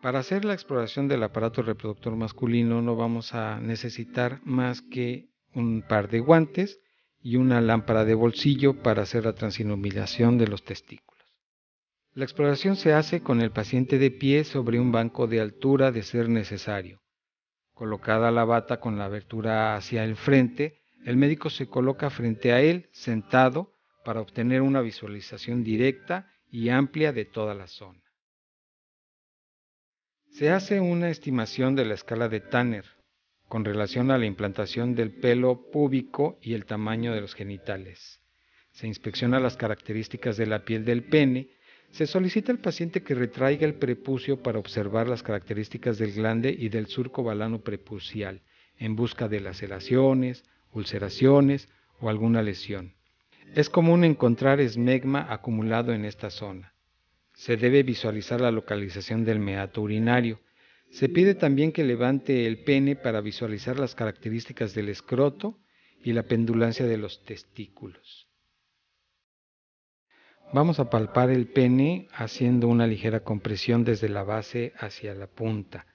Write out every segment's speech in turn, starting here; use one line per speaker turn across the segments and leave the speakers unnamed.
Para hacer la exploración del aparato reproductor masculino no vamos a necesitar más que un par de guantes y una lámpara de bolsillo para hacer la transinumilación de los testículos. La exploración se hace con el paciente de pie sobre un banco de altura de ser necesario. Colocada la bata con la abertura hacia el frente, el médico se coloca frente a él sentado para obtener una visualización directa y amplia de toda la zona. Se hace una estimación de la escala de Tanner con relación a la implantación del pelo púbico y el tamaño de los genitales. Se inspecciona las características de la piel del pene. Se solicita al paciente que retraiga el prepucio para observar las características del glande y del surco balano prepucial en busca de laceraciones, ulceraciones o alguna lesión. Es común encontrar esmegma acumulado en esta zona. Se debe visualizar la localización del meato urinario. Se pide también que levante el pene para visualizar las características del escroto y la pendulancia de los testículos. Vamos a palpar el pene haciendo una ligera compresión desde la base hacia la punta.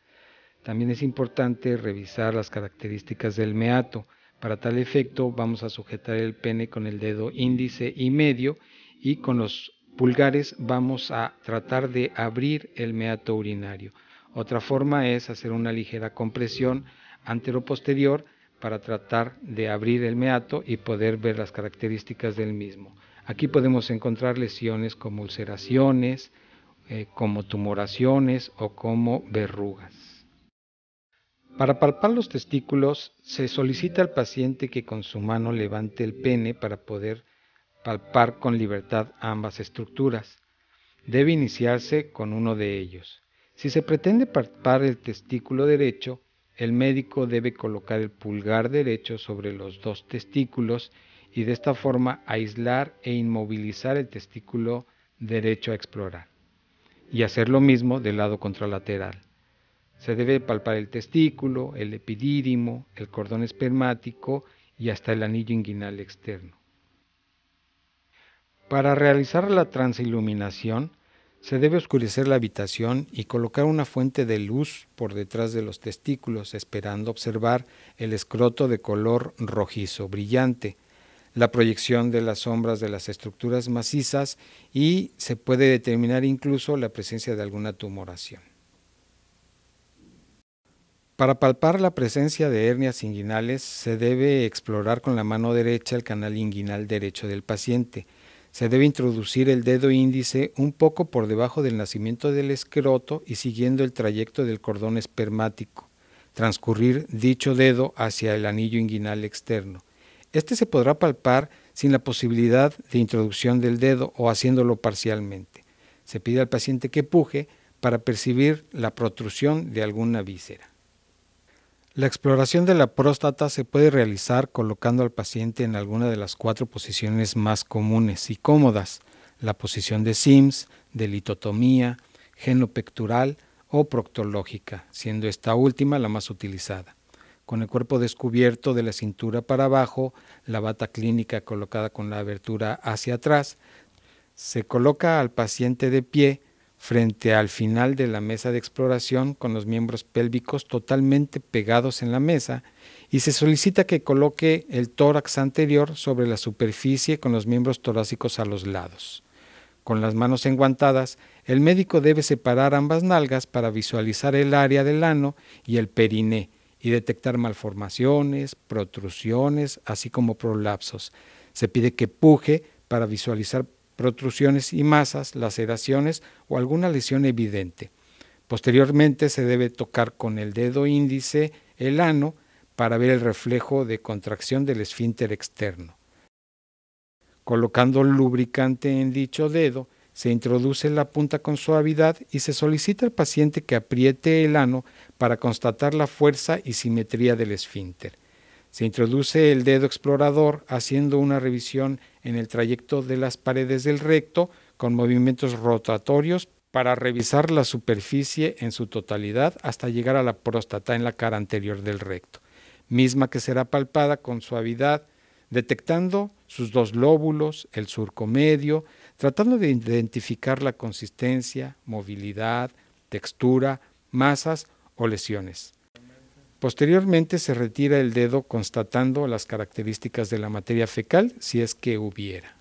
También es importante revisar las características del meato. Para tal efecto vamos a sujetar el pene con el dedo índice y medio y con los pulgares vamos a tratar de abrir el meato urinario. Otra forma es hacer una ligera compresión anteroposterior para tratar de abrir el meato y poder ver las características del mismo. Aquí podemos encontrar lesiones como ulceraciones, eh, como tumoraciones o como verrugas. Para palpar los testículos se solicita al paciente que con su mano levante el pene para poder palpar con libertad ambas estructuras. Debe iniciarse con uno de ellos. Si se pretende palpar el testículo derecho, el médico debe colocar el pulgar derecho sobre los dos testículos y de esta forma aislar e inmovilizar el testículo derecho a explorar. Y hacer lo mismo del lado contralateral. Se debe palpar el testículo, el epidídimo, el cordón espermático y hasta el anillo inguinal externo. Para realizar la transiluminación, se debe oscurecer la habitación y colocar una fuente de luz por detrás de los testículos, esperando observar el escroto de color rojizo brillante, la proyección de las sombras de las estructuras macizas y se puede determinar incluso la presencia de alguna tumoración. Para palpar la presencia de hernias inguinales se debe explorar con la mano derecha el canal inguinal derecho del paciente, se debe introducir el dedo índice un poco por debajo del nacimiento del escroto y siguiendo el trayecto del cordón espermático. Transcurrir dicho dedo hacia el anillo inguinal externo. Este se podrá palpar sin la posibilidad de introducción del dedo o haciéndolo parcialmente. Se pide al paciente que puje para percibir la protrusión de alguna víscera. La exploración de la próstata se puede realizar colocando al paciente en alguna de las cuatro posiciones más comunes y cómodas, la posición de SIMS, de litotomía, genopectoral o proctológica, siendo esta última la más utilizada. Con el cuerpo descubierto de la cintura para abajo, la bata clínica colocada con la abertura hacia atrás, se coloca al paciente de pie frente al final de la mesa de exploración con los miembros pélvicos totalmente pegados en la mesa y se solicita que coloque el tórax anterior sobre la superficie con los miembros torácicos a los lados. Con las manos enguantadas, el médico debe separar ambas nalgas para visualizar el área del ano y el periné y detectar malformaciones, protrusiones, así como prolapsos. Se pide que puje para visualizar protrusiones y masas, laceraciones o alguna lesión evidente. Posteriormente se debe tocar con el dedo índice el ano para ver el reflejo de contracción del esfínter externo. Colocando lubricante en dicho dedo, se introduce la punta con suavidad y se solicita al paciente que apriete el ano para constatar la fuerza y simetría del esfínter. Se introduce el dedo explorador haciendo una revisión en el trayecto de las paredes del recto con movimientos rotatorios para revisar la superficie en su totalidad hasta llegar a la próstata en la cara anterior del recto, misma que será palpada con suavidad, detectando sus dos lóbulos, el surco medio, tratando de identificar la consistencia, movilidad, textura, masas o lesiones. Posteriormente se retira el dedo constatando las características de la materia fecal si es que hubiera.